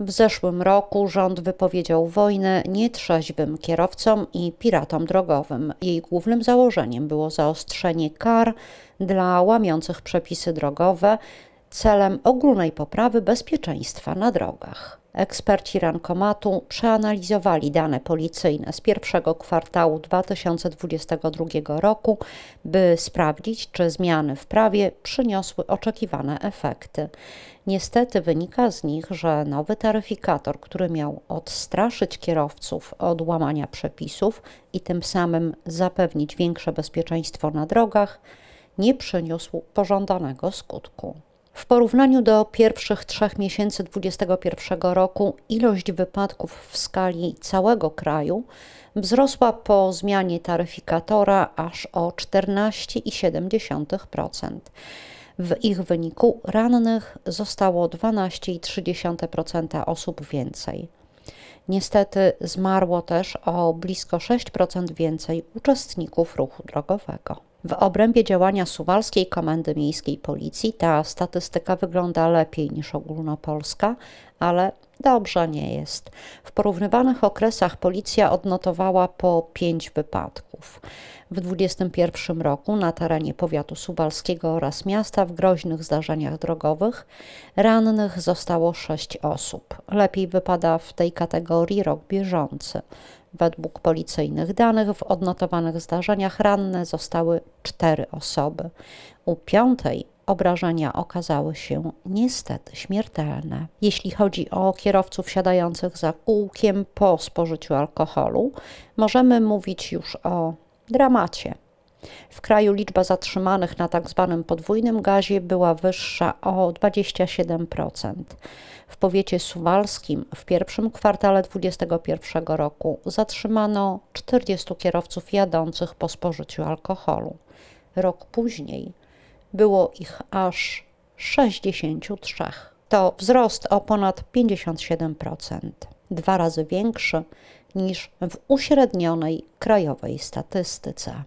W zeszłym roku rząd wypowiedział wojnę nietrzeźwym kierowcom i piratom drogowym. Jej głównym założeniem było zaostrzenie kar dla łamiących przepisy drogowe celem ogólnej poprawy bezpieczeństwa na drogach. Eksperci rankomatu przeanalizowali dane policyjne z pierwszego kwartału 2022 roku, by sprawdzić, czy zmiany w prawie przyniosły oczekiwane efekty. Niestety wynika z nich, że nowy taryfikator, który miał odstraszyć kierowców od łamania przepisów i tym samym zapewnić większe bezpieczeństwo na drogach, nie przyniósł pożądanego skutku. W porównaniu do pierwszych trzech miesięcy 2021 roku ilość wypadków w skali całego kraju wzrosła po zmianie taryfikatora aż o 14,7%. W ich wyniku rannych zostało 12,3% osób więcej. Niestety zmarło też o blisko 6% więcej uczestników ruchu drogowego. W obrębie działania Suwalskiej Komendy Miejskiej Policji ta statystyka wygląda lepiej niż ogólnopolska, ale Dobrze nie jest. W porównywanych okresach policja odnotowała po pięć wypadków. W 2021 roku na terenie powiatu suwalskiego oraz miasta w groźnych zdarzeniach drogowych rannych zostało sześć osób. Lepiej wypada w tej kategorii rok bieżący. Według policyjnych danych w odnotowanych zdarzeniach ranne zostały cztery osoby. U piątej obrażenia okazały się niestety śmiertelne. Jeśli chodzi o kierowców siadających za kółkiem po spożyciu alkoholu, możemy mówić już o dramacie. W kraju liczba zatrzymanych na tzw. Tak podwójnym gazie była wyższa o 27%. W powiecie suwalskim w pierwszym kwartale 2021 roku zatrzymano 40 kierowców jadących po spożyciu alkoholu. Rok później było ich aż 63. To wzrost o ponad 57%, dwa razy większy niż w uśrednionej krajowej statystyce.